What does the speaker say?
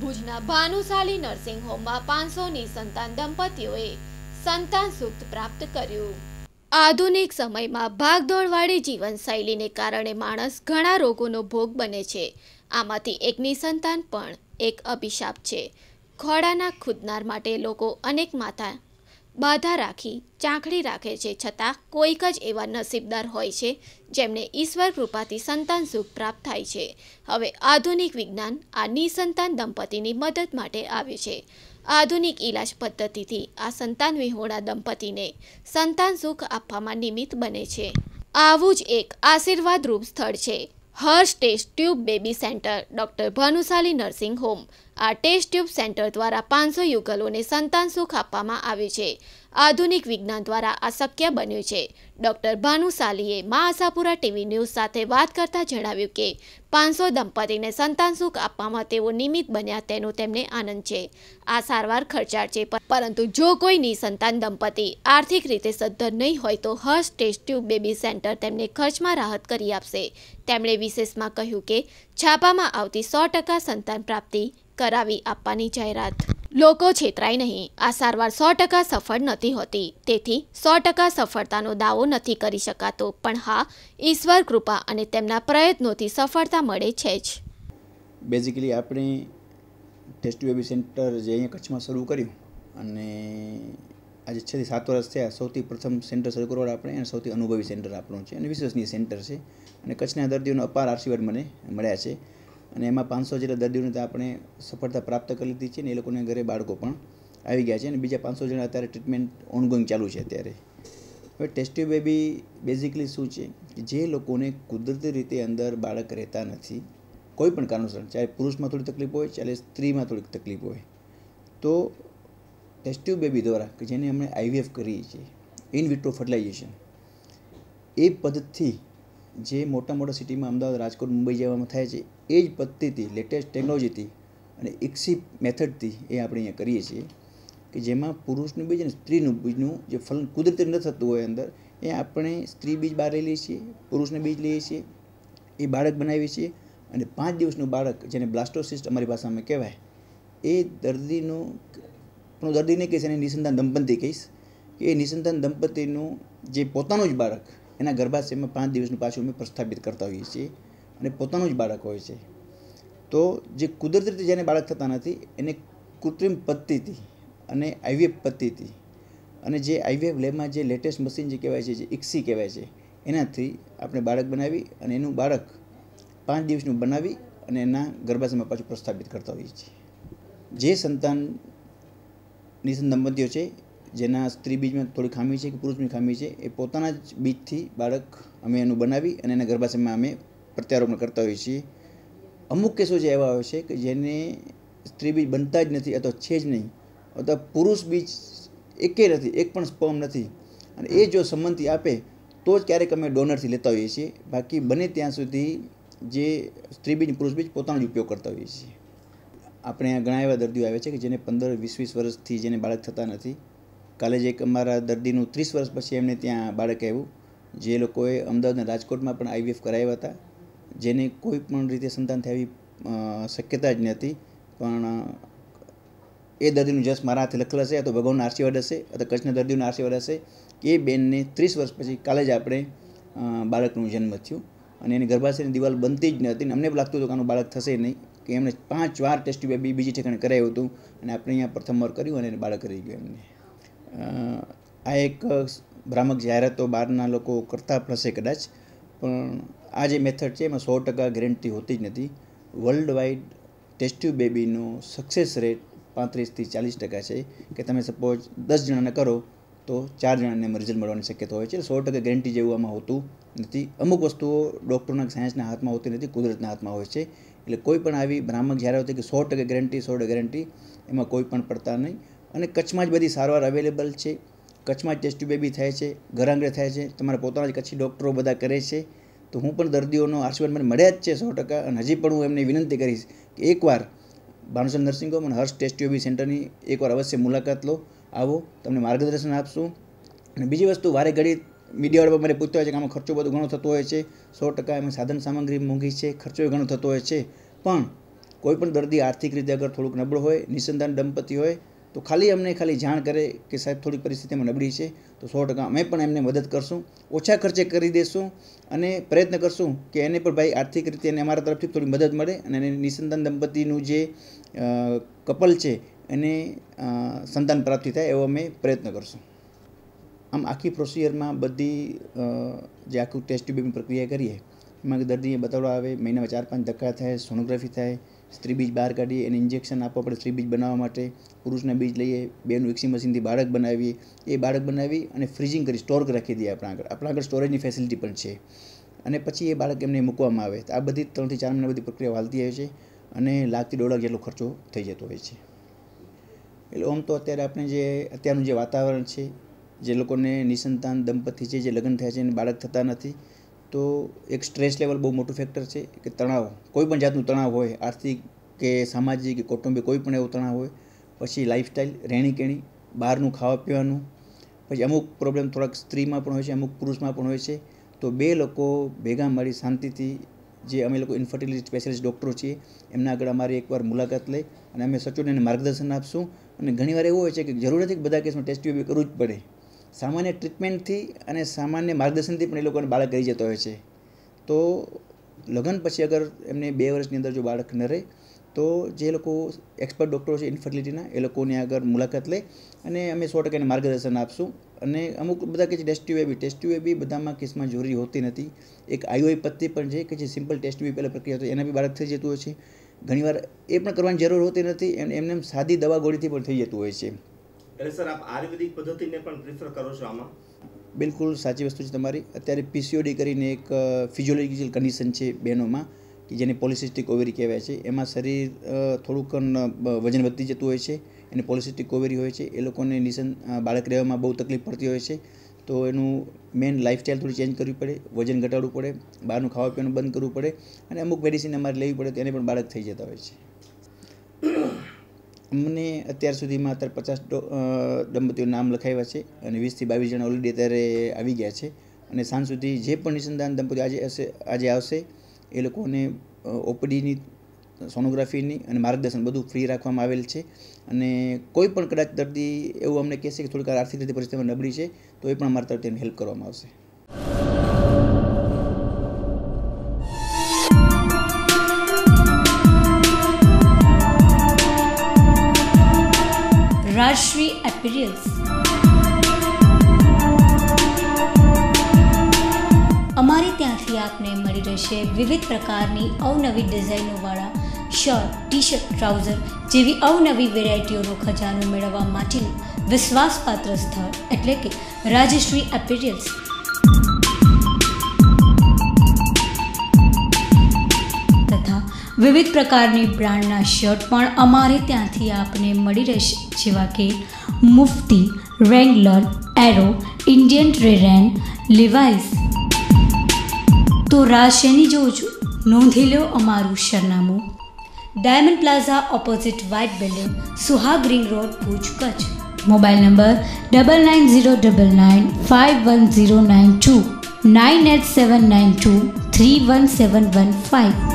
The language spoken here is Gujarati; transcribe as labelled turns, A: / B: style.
A: ભુજના ભાનુશાલી નર્સિંગ હોમમાં પાંચસોની સંતાન દંપતીઓએ સંતાન સુખ પ્રાપ્ત કર્યું આધુનિક સમયમાં ભાગદોડવાળી જીવનશૈલીને કારણે માણસ ઘણા રોગોનો ભોગ બને છે આમાંથી એકની સંતાન પણ એક અભિશાપ છે ખોડાના ખુદનાર માટે લોકો અનેક માતા બાધા રાખી ચાંખડી રાખે છે છતાં કોઈક જ એવા નસીબદાર હોય છે જેમને ઈશ્વર કૃપાથી સંતાન સુખ પ્રાપ્ત થાય છે હવે આધુનિક વિજ્ઞાન આ નિસંતાન દંપતીની મદદ માટે આવે છે આધુનિક ઈલાજ પદ્ધતિથી આ સંતાન વિહોણા દંપતીને સંતાન સુખ આપવામાં નિમિત્ત બને છે આવું જ એક આશીર્વાદરૂપ સ્થળ છે Harsh test tube baby centre doctor Bhanushali nursing home આ ટેસ્ટ ટ્યુબ સેન્ટર દ્વારા પાંચસો યુગલોને સંતાન સુખ આપવામાં આવ્યું છે આધુનિક વિજ્ઞાન દ્વારા આ શક્ય બન્યું છે ડોક્ટર ભાનુશાલીએ મા આશાપુરા ટીવી ન્યૂઝ સાથે વાત કરતા જણાવ્યું કે પાંચસો દંપતીને સંતાન સુખ આપવામાં તેઓ નિમિત્ત બન્યા તેનો તેમને આનંદ છે આ સારવાર ખર્ચાળ છે પરંતુ જો કોઈ નિસંતાન દંપતી આર્થિક રીતે સદ્ધર નહીં હોય તો Harsh test tube baby centre તેમને ખર્ચમાં રાહત કરી આપશે તેમણે વિશેષમાં કહ્યું કે છાપામાં આવતી સો ટકા સંતાન પ્રાપ્તિ કરાવી આપવાની જાહેરાત લોકો છેતરાય નહીં આ સારવાર સો ટકા સફળ નથી હોતી તેથી સો ટકા સફળતાનો દાવો નથી કરી શકાતો પણ હા ઈશ્વર કૃપા અને તેમના પ્રયત્નોથી સફળતા મળે છે જ
B: બેઝિકલી આપણે ટેસ્ટ બેબી સેન્ટર જે અહીંયા કચ્છમાં શરૂ કર્યું અને આજે છથી સાત વર્ષ થયા સૌથી પ્રથમ સેન્ટર શરૂ કરવા આપણે અને સૌથી અનુભવી સેન્ટર આપણું છે અને વિશ્વસનીય સેન્ટર છે અને કચ્છના દર્દીઓનો અપાર આશીર્વાદ મને મળ્યા છે અને એમાં પાંચસો જેટલા દર્દીઓને તો આપણે સફળતા પ્રાપ્ત કરી લીધી છે ને એ લોકોને ઘરે બાળકો પણ આવી ગયા છે અને બીજા પાંચસો જણા અત્યારે ટ્રીટમેન્ટ ઓનગોઈંગ ચાલુ છે અત્યારે હવે ટેસ્ટી બેબી બેઝિકલી શું છે કે જે લોકોને કુદરતી રીતે અંદર બાળક રહેતા નથી કોઈ પણ કારણોસર ચાહે પુરુષમાં થોડી તકલીફ હોય ચાહે સ્ત્રીમાં થોડીક તકલીફ હોય તો ટેસ્ટિવ બેબી દ્વારા કે જેને અમે આઈવીએફ કરીએ છીએ ઇન વિટ્રો ફર્ટિલાઇઝેશન એ પદ્ધતિ જે મોટા મોટા સિટીમાં અમદાવાદ રાજકોટ મુંબઈ જેવામાં થાય છે એ જ પદ્ધતિથી લેટેસ્ટ ટેકનોલોજીથી અને ઇક્સી મેથડથી એ આપણે અહીંયા કરીએ છીએ કે જેમાં પુરુષનું બીજ અને સ્ત્રીનું બીજનું જે ફલન કુદરતી ન થતું હોય અંદર એ આપણે સ્ત્રી બીજ બહાર લઈએ છીએ પુરુષને બીજ લઈએ છીએ એ બાળક બનાવીએ છીએ અને પાંચ દિવસનું બાળક જેને બ્લાસ્ટોસિસ્ટ અમારી ભાષામાં કહેવાય એ દર્દીનું પણ દર્દીને કહીશ એને નિસંતાન દંપતી કહીશ કે એ નિસંતાન દંપતીનું જે પોતાનું જ બાળક એના ગર્ભાશયમાં પાંચ દિવસનું પાછું અમે પ્રસ્થાપિત કરતા હોઈએ છીએ અને પોતાનું જ બાળક હોય છે તો જે કુદરતી રીતે જેને બાળક થતા નથી એને કૃત્રિમ પદ્ધતિથી અને આઈવીએફ પદ્ધતિથી અને જે આઈવીએફ લેબમાં જે લેટેસ્ટ મશીન જે કહેવાય છે જે ઇક્સી કહેવાય છે એનાથી આપણે બાળક બનાવી અને એનું બાળક પાંચ દિવસનું બનાવી અને એના ગર્ભાશયમાં પાછું પ્રસ્થાપિત કરતા હોઈએ છીએ જે સંતાન નિસંદંપતિઓ છે જેના સ્ત્રી બીજમાં થોડી ખામી છે કે પુરુષની ખામી છે એ પોતાના જ બીજથી બાળક અમે એનું બનાવી અને એના ગર્ભાશયમાં અમે પ્રત્યારોપણ કરતા હોઈએ છીએ અમુક કેસો જે એવા હોય છે કે જેને સ્ત્રી બીજ બનતા જ નથી અથવા છે જ નહીં અથવા પુરુષ બીજ એકે નથી એક પણ સ્પર્મ નથી અને એ જો સંમતિ આપે તો જ ક્યારેક અમે ડોનરથી લેતા હોઈએ છીએ બાકી બને ત્યાં સુધી જે સ્ત્રી બીજ પુરુષ બીજ પોતાનો જ ઉપયોગ કરતા હોઈએ છીએ આપણે ઘણા એવા દર્દીઓ આવે છે કે જેને પંદર વીસ વીસ વર્ષથી જેને બાળક થતા નથી કાલે જ એક અમારા દર્દીનું ત્રીસ વર્ષ પછી એમને ત્યાં બાળક આવ્યું જે લોકોએ અમદાવાદ અને રાજકોટમાં પણ આઈવીએફ કરાવ્યા હતા જેને કોઈ પણ રીતે સંતાન થવી શક્યતા જ નથી પણ એ દર્દીનું જસ મારા હાથે લખેલ હશે તો ભગવાનનો આશીર્વાદ હશે અથવા કચ્છના દર્દીઓના આશીર્વાદ હશે એ બેનને ત્રીસ વર્ષ પછી કાલે જ આપણે બાળકનું જન્મ થયું અને એની ગર્ભાશયની દિવાલ બનતી જ ને અમને લાગતું હતું કે આનું બાળક થશે નહીં કે એમણે પાંચ વાર ટેસ્ટ બેબી બીજી ઠેકાણે કરાવ્યું હતું અને આપણે અહીંયા પ્રથમ વાર કર્યું અને બાળક રહી ગયું એમને આ એક ભ્રામક જાહેરાતો બહારના લોકો કરતા હશે કદાચ પણ આ જે મેથડ છે એમાં સો ટકા ગેરંટી હોતી જ નથી વર્લ્ડ વાઇડ ટેસ્ટ્યુ બેબીનો સક્સેસ રેટ પાંત્રીસથી ચાલીસ ટકા છે કે તમે સપોઝ દસ જણાને કરો તો ચાર જણાને રિઝલ્ટ મળવાની શક્યતા હોય છે સો ટકા ગેરંટી જેવું આમાં હોતું નથી અમુક વસ્તુઓ ડૉક્ટરના સાયન્સના હાથમાં હોતી નથી કુદરતના હાથમાં હોય છે એટલે કોઈ પણ આવી ભ્રામક જાહેરાત હોતી કે સો ટકા ગેરંટી સો ટકા ગેરંટી એમાં કોઈ પણ પડતા નહીં અને કચ્છમાં જ બધી સારવાર અવેલેબલ છે કચ્છમાં જ ટેસ્ટ બેબી થાય છે ઘર થાય છે તમારા પોતાના જ કચ્છી ડૉક્ટરો બધા કરે છે તો હું પણ દર્દીઓનો આશીર્વાદ મને મળ્યા જ છે સો ટકા અને હજી પણ હું એમને વિનંતી કરીશ કે એકવાર ભાનુસર નર્સિંગ હોમ અને હર્ષ ટેસ્ટ ટ્યુબી સેન્ટરની એકવાર અવશ્ય મુલાકાત લો આવો તમને માર્ગદર્શન આપશું અને બીજી વસ્તુ વારે ઘડી મીડિયાવાળા મને પૂછતા હોય છે કે આમાં ખર્ચો બધો ઘણો થતો હોય છે સો ટકા એમાં સાધન સામગ્રી મોંઘી છે ખર્ચો ઘણો થતો હોય છે પણ કોઈપણ દર્દી આર્થિક રીતે અગર થોડુંક નબળો હોય નિસંતાન દંપતી હોય તો ખાલી અમને ખાલી જાણ કરે કે સાહેબ થોડી પરિસ્થિતિમાં નબળી છે તો સો ટકા અમે પણ એમને મદદ કરશું ઓછા ખર્ચે કરી દેશું અને પ્રયત્ન કરશું કે એને પણ ભાઈ આર્થિક રીતે એને અમારા તરફથી થોડી મદદ મળે અને નિસંતાન દંપતીનું જે કપલ છે એને સંતાન પ્રાપ્તિ થાય એવો અમે પ્રયત્ન કરશું આમ આખી પ્રોસિજરમાં બધી જે આખું ટેસ્ટ ટ્યુબની પ્રક્રિયા કરીએ એમાં દર્દીએ બતાવવા આવે મહિનામાં ચાર પાંચ ધક્કા થાય સોનોગ્રાફી થાય સ્ત્રીબીજ બહાર કાઢીએ એને ઇન્જેક્શન આપો આપણે સ્ત્રીબીજ બનાવવા માટે પુરુષના બીજ લઈએ બેનું વિક્સિંગ મશીનથી બાળક બનાવીએ એ બાળક બનાવી અને ફ્રીજિંગ કરી સ્ટોર રાખી દઈએ આપણા આગળ આપણા આગળ સ્ટોરેજની ફેસિલિટી પણ છે અને પછી એ બાળક એમને મૂકવામાં આવે તો આ બધી ત્રણથી ચાર મહિના બધી પ્રક્રિયા હાલતી હોય છે અને લાખથી દોઢ લાખ જેટલો ખર્ચો થઈ જતો હોય છે એટલે આમ તો અત્યારે આપણે જે અત્યારનું જે વાતાવરણ છે જે લોકોને નિસંતાન દંપતી છે જે લગ્ન થયા છે એને બાળક થતા નથી તો એક સ્ટ્રેસ લેવલ બહુ મોટું ફેક્ટર છે કે તણાવ કોઈ પણ જાતનું તણાવ હોય આર્થિક કે સામાજિક કે કૌટુંબિક કોઈ પણ એવું તણાવ હોય પછી રહેણી કેણી બહારનું ખાવા પીવાનું પછી અમુક પ્રોબ્લેમ થોડાક સ્ત્રીમાં પણ હોય છે અમુક પુરુષમાં પણ હોય છે તો બે લોકો ભેગા મળી શાંતિથી જે અમે લોકો ઇન્ફર્ટિલિટી સ્પેશિયાલિસ્ટ ડૉક્ટરો છીએ એમના આગળ અમારી એકવાર મુલાકાત લઈ અને અમે સચોટ એને માર્ગદર્શન આપશું અને ઘણીવાર એવું હોય છે કે જરૂર નથી બધા કેસમાં ટેસ્ટ ટ્યુબ કરવું જ પડે સામાન્ય ટ્રીટમેન્ટથી અને સામાન્ય માર્ગદર્શનથી પણ એ લોકોને બાળક રહી જતો હોય છે તો લગ્ન પછી અગર એમને બે વર્ષની અંદર જો બાળક ન રહે તો જે લોકો એક્સપર્ટ ડૉક્ટરો છે ઇન્ફર્ટિલિટીના એ લોકોની આગળ મુલાકાત લે અને અમે સો ટકા ટકાને માર્ગદર્શન આપશું અને અમુક બધા કે જે ટેસ્ટ્યુ એબી ટેસ્ટ્યુ એબી બધામાં કેસમાં જરૂરી હોતી નથી એક આઈઓઈ પદ્ધતિ પણ છે કે જે સિમ્પલ ટેસ્ટ્યુ પહેલાં પ્રક્રિયા હતી એના બી બાળક થઈ જતું હોય છે ઘણીવાર એ પણ કરવાની જરૂર હોતી નથી એમને એમ સાદી દવા ગોળીથી પણ થઈ જતું હોય છે એટલે સર આપ આયુર્વેદિક પદ્ધતિને પણ પ્રિફર કરો છો આમાં બિલકુલ સાચી વસ્તુ છે તમારી અત્યારે પીસીઓડી કરીને એક ફિઝિયોલોજીકલ કન્ડિશન છે બહેનોમાં કે જેને પોલિસિસ્ટિક ઓવેરી કહેવાય છે એમાં શરીર થોડુંક વજન વધતી જતું હોય છે એને પોલિસિસ્ટિક ઓવેરી હોય છે એ લોકોને નિશન બાળક રહેવામાં બહુ તકલીફ પડતી હોય છે તો એનું મેઇન લાઇફસ્ટાઇલ થોડી ચેન્જ કરવી પડે વજન ઘટાડવું પડે બહારનું ખાવા પીવાનું બંધ કરવું પડે અને અમુક મેડિસિન અમારે લેવી પડે એને પણ બાળક થઈ જતા હોય છે અમને અત્યાર સુધીમાં અત્યારે પચાસ દંપતીઓના નામ લખાવ્યા છે અને વીસથી બાવીસ જણા ઓલરેડી અત્યારે આવી ગયા છે અને સાંજ સુધી જે પણ નિસંતાન દંપતી આજે હશે આજે આવશે એ લોકોને ઓપીડીની સોનોગ્રાફીની અને માર્ગદર્શન બધું ફ્રી રાખવામાં આવેલ છે અને કોઈ પણ કદાચ દર્દી એવું અમને કહેશે કે થોડીક આર્થિક રીતે પરિસ્થિતિમાં નબળી છે તો એ પણ અમારા તરફથી હેલ્પ કરવામાં આવશે
C: Narshri Apparels. અમારે ત્યાંથી આપને મળી રહેશે વિવિધ પ્રકારની અવનવી ડિઝાઇનોવાળા શર્ટ ટી શર્ટ ટ્રાઉઝર જેવી અવનવી વેરાયટીઓનો ખજાનો મેળવવા માટેનું વિશ્વાસપાત્ર સ્થળ એટલે કે રાજશ્રી એપેરિયલ્સ વિવિધ પ્રકારની બ્રાન્ડના શર્ટ પણ અમારે ત્યાંથી આપને મળી રહેશે જેવા કે મુફતી રેંગલર એરો ઇન્ડિયન રેરેન લિવાઇસ તો રાશેની જોઉં છું નોંધી લો અમારું સરનામું diamond plaza opposite white building Suhag ring road Bhuj Kutch mobile number double nine zero double nine five one zero nine two nine eight seven nine two three one seven one five